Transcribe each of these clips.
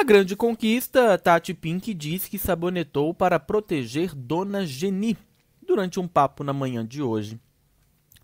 A grande conquista, Tati Pink diz que sabonetou para proteger Dona Geni durante um papo na manhã de hoje.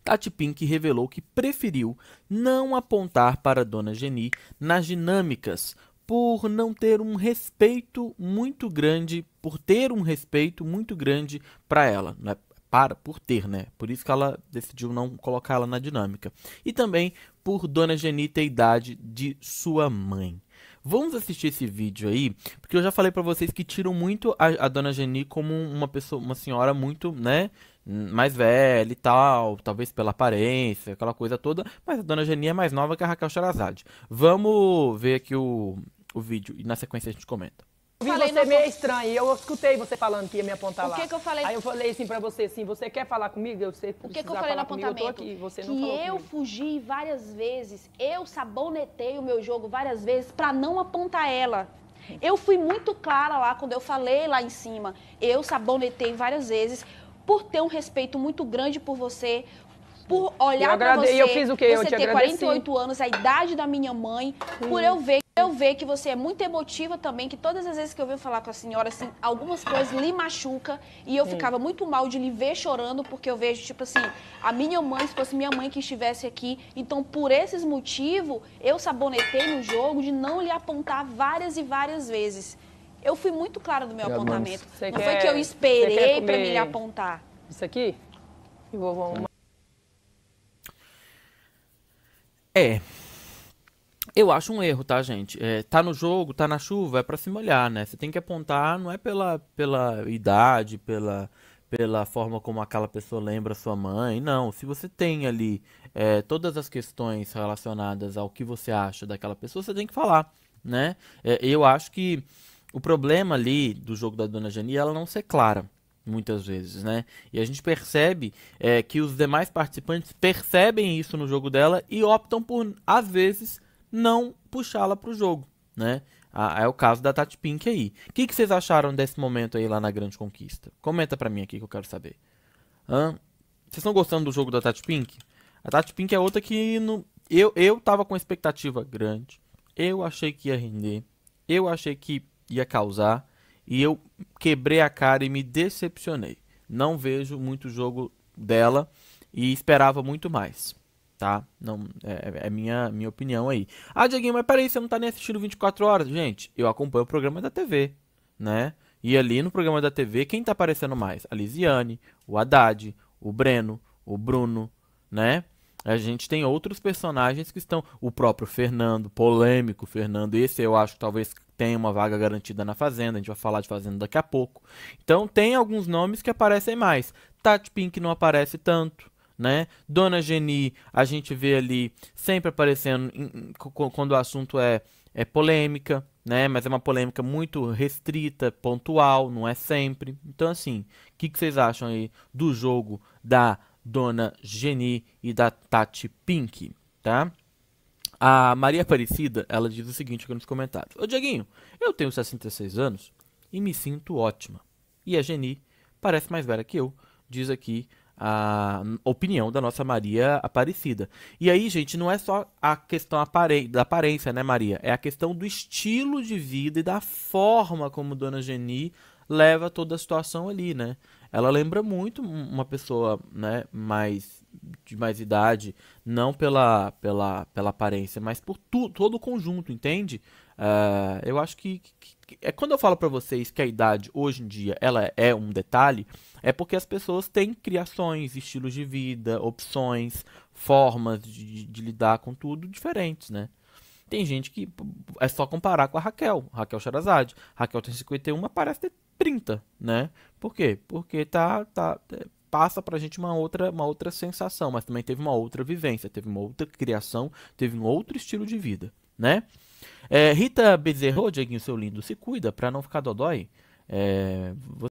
Tati Pink revelou que preferiu não apontar para Dona Geni nas dinâmicas por não ter um respeito muito grande, por ter um respeito muito grande para ela, né? para por ter, né? Por isso que ela decidiu não colocá-la na dinâmica. E também por Dona Geni ter idade de sua mãe. Vamos assistir esse vídeo aí, porque eu já falei para vocês que tiram muito a, a dona Geni como uma pessoa, uma senhora muito, né, mais velha e tal, talvez pela aparência, aquela coisa toda, mas a dona Geni é mais nova que a Raquel Charazade. Vamos ver aqui o, o vídeo e na sequência a gente comenta vi falei você meio estranha e eu escutei você falando que ia me apontar o lá. O que, que eu falei? Aí eu falei assim pra você, assim, você quer falar comigo? Eu sei que O que, que eu falei no apontamento? Eu tô aqui, você que não falou eu comigo. fugi várias vezes, eu sabonetei o meu jogo várias vezes pra não apontar ela. Eu fui muito clara lá quando eu falei lá em cima. Eu sabonetei várias vezes por ter um respeito muito grande por você, por olhar para você. Eu fiz o quê? Você eu te ter agradeci. 48 anos, a idade da minha mãe, hum. por eu ver eu vejo que você é muito emotiva também, que todas as vezes que eu venho falar com a senhora, assim, algumas coisas lhe machuca e eu Sim. ficava muito mal de lhe ver chorando, porque eu vejo, tipo assim, a minha mãe, se fosse minha mãe que estivesse aqui. Então, por esses motivos, eu sabonetei no jogo de não lhe apontar várias e várias vezes. Eu fui muito clara do meu apontamento. Não quer, foi que eu esperei para me lhe apontar. Isso aqui? Eu vou É. Eu acho um erro, tá, gente? É, tá no jogo, tá na chuva, é para se molhar, né? Você tem que apontar, não é pela, pela idade, pela, pela forma como aquela pessoa lembra sua mãe, não. Se você tem ali é, todas as questões relacionadas ao que você acha daquela pessoa, você tem que falar, né? É, eu acho que o problema ali do jogo da Dona Jani é ela não ser clara muitas vezes, né? E a gente percebe é, que os demais participantes percebem isso no jogo dela e optam por, às vezes, não puxá-la para o jogo, né? Ah, é o caso da Tati Pink aí. O que, que, vocês acharam desse momento aí lá na Grande Conquista? Comenta para mim aqui que eu quero saber. Hã? Vocês estão gostando do jogo da Tati Pink? A Tati Pink é outra que no... eu, eu tava com expectativa grande. Eu achei que ia render. Eu achei que ia causar. E eu quebrei a cara e me decepcionei. Não vejo muito jogo dela e esperava muito mais tá? Não, é, é, é minha, minha opinião aí. Ah, Dieguinho, mas peraí, você não tá nem assistindo 24 horas? Gente, eu acompanho o programa da TV, né? E ali no programa da TV, quem tá aparecendo mais? A Lisiane, o Haddad, o Breno, o Bruno, né? A gente tem outros personagens que estão. O próprio Fernando, polêmico Fernando. Esse eu acho que talvez tenha uma vaga garantida na Fazenda. A gente vai falar de Fazenda daqui a pouco. Então tem alguns nomes que aparecem mais. Tati Pink não aparece tanto né? Dona Geni, a gente vê ali sempre aparecendo em, quando o assunto é, é polêmica, né? Mas é uma polêmica muito restrita, pontual, não é sempre. Então, assim, o que, que vocês acham aí do jogo da Dona Geni e da Tati Pink, tá? A Maria Aparecida, ela diz o seguinte aqui nos comentários. Ô, Dieguinho, eu tenho 66 anos e me sinto ótima. E a Geni parece mais velha que eu, diz aqui a opinião da nossa Maria Aparecida. E aí, gente, não é só a questão da aparência, né, Maria? É a questão do estilo de vida e da forma como Dona Geni leva toda a situação ali, né? Ela lembra muito uma pessoa, né, mais de mais idade, não pela pela pela aparência, mas por tu, todo o conjunto, entende? Uh, eu acho que, que, que, é quando eu falo para vocês que a idade hoje em dia ela é um detalhe, é porque as pessoas têm criações, estilos de vida, opções, formas de, de lidar com tudo diferentes, né? Tem gente que é só comparar com a Raquel, Raquel Charazade. Raquel tem 51, parece ter 30, né? Por quê? Porque tá, tá, é, passa pra gente uma outra, uma outra sensação, mas também teve uma outra vivência, teve uma outra criação, teve um outro estilo de vida, né? É, Rita Bezerro, Dieguinho, seu lindo, se cuida pra não ficar dodói. É,